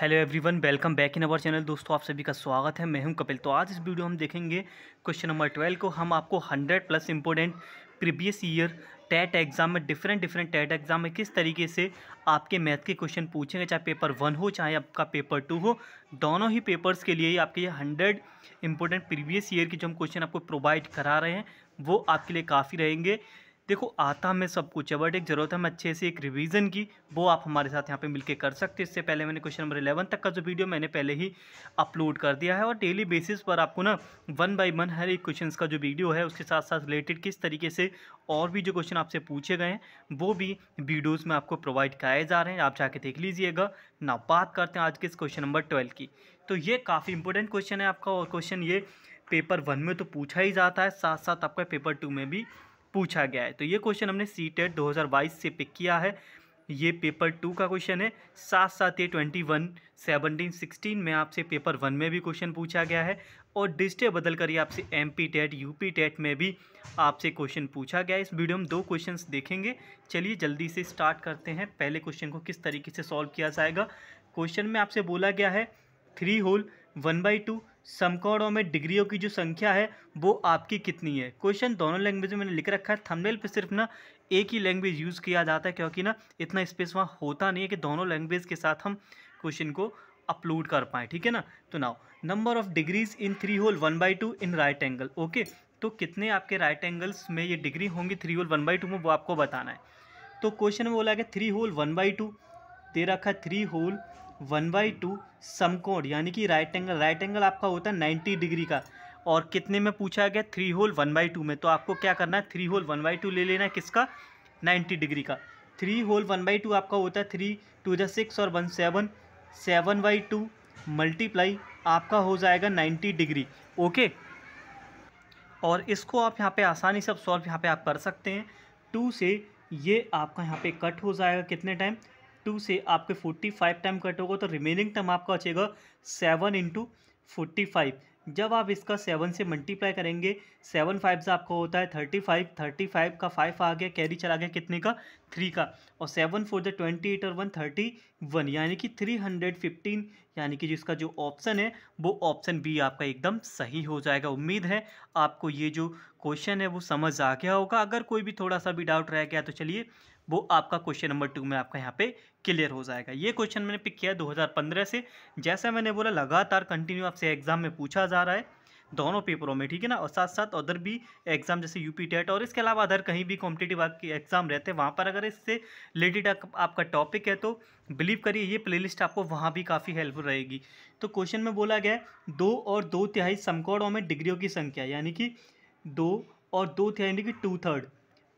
hello everyone welcome back in our channel दोस्तों आप सभी का स्वागत है मैं हूं कपिल तो आज इस वीडियो हम देखेंगे क्वेश्चन नंबर ट्वेल्व को हम आपको hundred plus important previous year TET exam में डिफरेंट डिफरेंट टेट एग्ज़ाम में किस तरीके से आपके मैथ के क्वेश्चन पूछेंगे चाहे पेपर वन हो चाहे आपका पेपर टू हो दोनों ही पेपर्स के लिए आपके ये हंड्रेड इंपॉर्टेंट प्रीवियस ईयर के जो हम क्वेश्चन आपको प्रोवाइड करा रहे हैं वो आपके लिए काफ़ी रहेंगे देखो आता में सब कुछ है बट एक ज़रूरत है हम अच्छे से एक रिवीजन की वो आप हमारे साथ यहाँ पे मिलके कर सकते हैं इससे पहले मैंने क्वेश्चन नंबर इलेवन तक का जो वीडियो मैंने पहले ही अपलोड कर दिया है और डेली बेसिस पर आपको ना वन बाई वन हर एक क्वेश्चन का जो वीडियो है उसके साथ साथ रिलेटेड किस तरीके से और भी जो क्वेश्चन आपसे पूछे गए हैं वो भी वीडियोज़ में आपको प्रोवाइड कराए जा रहे हैं आप जाके देख लीजिएगा ना बात करते हैं आज के इस क्वेश्चन नंबर ट्वेल्व की तो ये काफ़ी इंपॉर्टेंट क्वेश्चन है आपका और क्वेश्चन ये पेपर वन में तो पूछा ही जाता है साथ साथ आपका पेपर टू में भी पूछा गया है तो ये क्वेश्चन हमने सी टेट e दो से पिक किया है ये पेपर टू का क्वेश्चन है साथ साथ ये ट्वेंटी वन सेवनटीन सिक्सटीन में आपसे पेपर वन में भी क्वेश्चन पूछा गया है और डिस्टे बदल कर ये आपसे M P TET U P TET में भी आपसे क्वेश्चन पूछा गया है इस वीडियो में दो क्वेश्चन देखेंगे चलिए जल्दी से स्टार्ट करते हैं पहले क्वेश्चन को किस तरीके से सॉल्व किया जाएगा क्वेश्चन में आपसे बोला गया है three whole one by two समकोणों में डिग्रियों की जो संख्या है वो आपकी कितनी है क्वेश्चन दोनों लैंग्वेज में मैंने लिख रखा है थंबनेल पे सिर्फ ना एक ही लैंग्वेज यूज़ किया जाता है क्योंकि ना इतना स्पेस वहाँ होता नहीं है कि दोनों लैंग्वेज के साथ हम क्वेश्चन को अपलोड कर पाएँ ठीक है ना तो now number of degrees in three whole one by two in right angle okay तो कितने आपके राइट एंगल्स में ये डिग्री होंगी three whole one by two में वो आपको बताना है तो क्वेश्चन में बोला गया three whole one by two दे रखा three whole one by two समकोण यानी कि राइट एंगल राइट एंगल आपका होता है नाइन्टी डिग्री का और कितने में पूछा गया three whole one by two में तो आपको क्या करना है three whole one by two ले लेना है किसका नाइन्टी डिग्री का three whole one by two आपका होता है थ्री टू दिक्स सिक्स और one seven seven by two multiply आपका हो जाएगा नाइन्टी डिग्री ओके और इसको आप यहाँ पर आसानी से सॉल्व यहाँ पे आप कर सकते हैं टू से ये आपका यहाँ पे कट हो जाएगा कितने टाइम टू से आपके फोर्टी फाइव टाइम कट होगा तो रिमेनिंग टाइम आपका बचेगा सेवन इंटू फोर्टी फाइव जब आप इसका सेवन से मल्टीप्लाई करेंगे सेवन फाइव से आपका होता है थर्टी फाइव थर्टी फाइव का फाइव आ गया कैरी चला गया कितने का थ्री का और seven four the twenty eight और वन थर्टी वन यानी कि थ्री हंड्रेड फिफ्टीन यानी कि जिसका जो ऑप्शन है वो ऑप्शन बी आपका एकदम सही हो जाएगा उम्मीद है आपको ये जो क्वेश्चन है वो समझ आ गया होगा अगर कोई भी थोड़ा सा भी डाउट रह गया तो चलिए वो आपका क्वेश्चन नंबर टू में आपका यहाँ पे क्लियर हो जाएगा ये क्वेश्चन मैंने पिक किया है 2015 से जैसा मैंने बोला लगातार कंटिन्यू आपसे एग्जाम में पूछा जा रहा है दोनों पेपरों में ठीक है ना और साथ साथ अदर भी एग्जाम जैसे यूपी टेट और इसके अलावा अदर कहीं भी कॉम्पिटेटिव आपके एग्जाम रहते हैं वहाँ पर अगर इससे रिलेटेड आपका टॉपिक है तो बिलीव करिए ये प्लेलिस्ट आपको वहाँ भी काफ़ी हेल्पफुल रहेगी तो क्वेश्चन में बोला गया दो और दो तिहाई समकौड़ों में डिग्रियों की संख्या यानी कि दो और दो तिहाई यानी कि टू थर्ड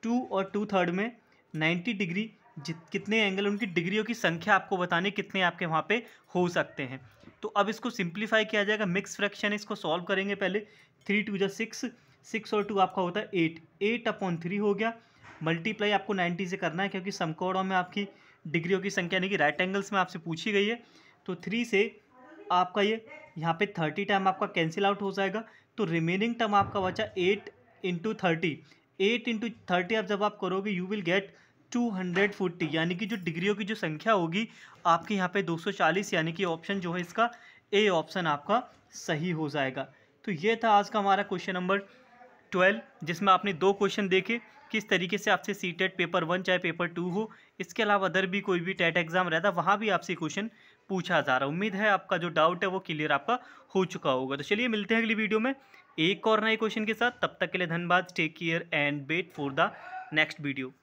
टू और टू थर्ड में 90 डिग्री जित कितने एंगल उनकी डिग्रियों की संख्या आपको बताने कितने आपके वहाँ पे हो सकते हैं तो अब इसको सिंप्लीफाई किया जाएगा मिक्स फ्रैक्शन इसको सॉल्व करेंगे पहले थ्री टू जो सिक्स सिक्स और टू आपका होता है एट एट अपॉन थ्री हो गया मल्टीप्लाई आपको नाइन्टी से करना है क्योंकि समकोड़ों में आपकी डिग्रियों की संख्या यानी कि राइट एंगल्स में आपसे पूछी गई है तो थ्री से आपका ये यहाँ पे थर्टी टर्म आपका कैंसिल आउट हो जाएगा तो रिमेनिंग टर्म आपका बचा eight into thirty eight into thirty आप जब आप करोगे you will get two hundred forty यानी कि जो डिग्रियों की जो संख्या होगी आपके यहाँ पे दो सौ चालीस यानी कि ऑप्शन जो है इसका ए ऑप्शन आपका सही हो जाएगा तो ये था आज का हमारा क्वेश्चन नंबर ट्वेल्व जिसमें आपने दो क्वेश्चन देखे किस तरीके से आपसे सी टेट पेपर वन चाहे पेपर टू हो इसके अलावा अदर भी कोई भी टेट एग्ज़ाम e रहता वहाँ भी आपसे क्वेश्चन पूछा जा रहा है उम्मीद है आपका जो डाउट है वो क्लियर आपका हो चुका होगा तो चलिए मिलते हैं अगली वीडियो में एक और नए क्वेश्चन के साथ तब तक के लिए धन्यवाद take care and wait for the next video